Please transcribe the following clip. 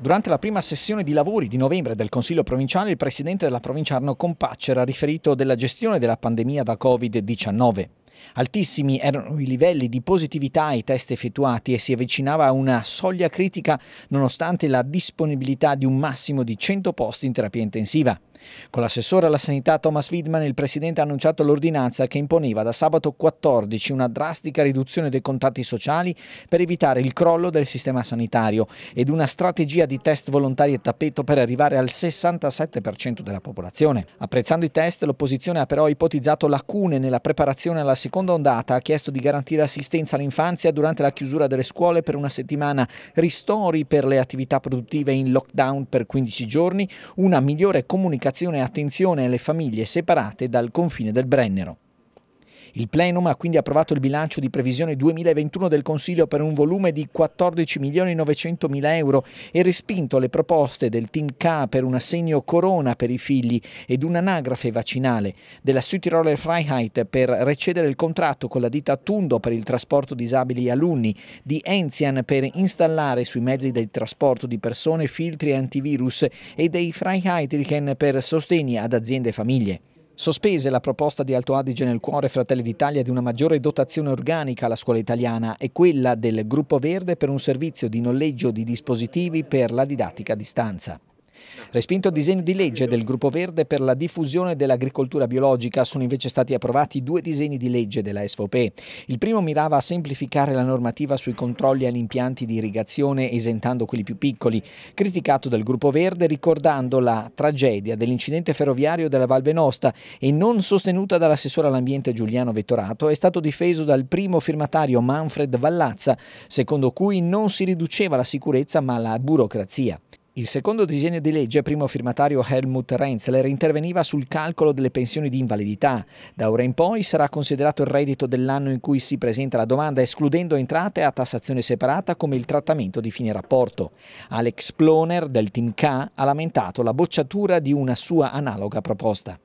Durante la prima sessione di lavori di novembre del Consiglio provinciale, il presidente della provincia Arno Compaccer ha riferito della gestione della pandemia da Covid-19. Altissimi erano i livelli di positività ai test effettuati e si avvicinava a una soglia critica nonostante la disponibilità di un massimo di 100 posti in terapia intensiva. Con l'assessore alla sanità Thomas Widman il Presidente ha annunciato l'ordinanza che imponeva da sabato 14 una drastica riduzione dei contatti sociali per evitare il crollo del sistema sanitario ed una strategia di test volontari e tappeto per arrivare al 67% della popolazione. Apprezzando i test, l'opposizione ha però ipotizzato lacune nella preparazione alla seconda ondata, ha chiesto di garantire assistenza all'infanzia durante la chiusura delle scuole per una settimana, ristori per le attività produttive in lockdown per 15 giorni, una migliore comunicazione educazione e attenzione alle famiglie separate dal confine del Brennero. Il Plenum ha quindi approvato il bilancio di previsione 2021 del Consiglio per un volume di 14 milioni 900 mila euro e respinto le proposte del Team K per un assegno corona per i figli ed un'anagrafe vaccinale, della Südtiroler Freiheit per recedere il contratto con la ditta Tundo per il trasporto disabili alunni, di Enzian per installare sui mezzi del trasporto di persone filtri antivirus e dei Freiheitlichen per sostegni ad aziende e famiglie. Sospese la proposta di Alto Adige nel cuore Fratelli d'Italia di una maggiore dotazione organica alla scuola italiana e quella del Gruppo Verde per un servizio di noleggio di dispositivi per la didattica a distanza. Respinto il disegno di legge del Gruppo Verde per la diffusione dell'agricoltura biologica, sono invece stati approvati due disegni di legge della SVP. Il primo mirava a semplificare la normativa sui controlli agli impianti di irrigazione esentando quelli più piccoli, criticato dal Gruppo Verde ricordando la tragedia dell'incidente ferroviario della Val Venosta e non sostenuta dall'assessore all'ambiente Giuliano Vettorato, è stato difeso dal primo firmatario Manfred Vallazza, secondo cui non si riduceva la sicurezza ma la burocrazia. Il secondo disegno di legge, primo firmatario Helmut Renzler, interveniva sul calcolo delle pensioni di invalidità. Da ora in poi sarà considerato il reddito dell'anno in cui si presenta la domanda, escludendo entrate a tassazione separata come il trattamento di fine rapporto. Alex Ploner del Team K ha lamentato la bocciatura di una sua analoga proposta.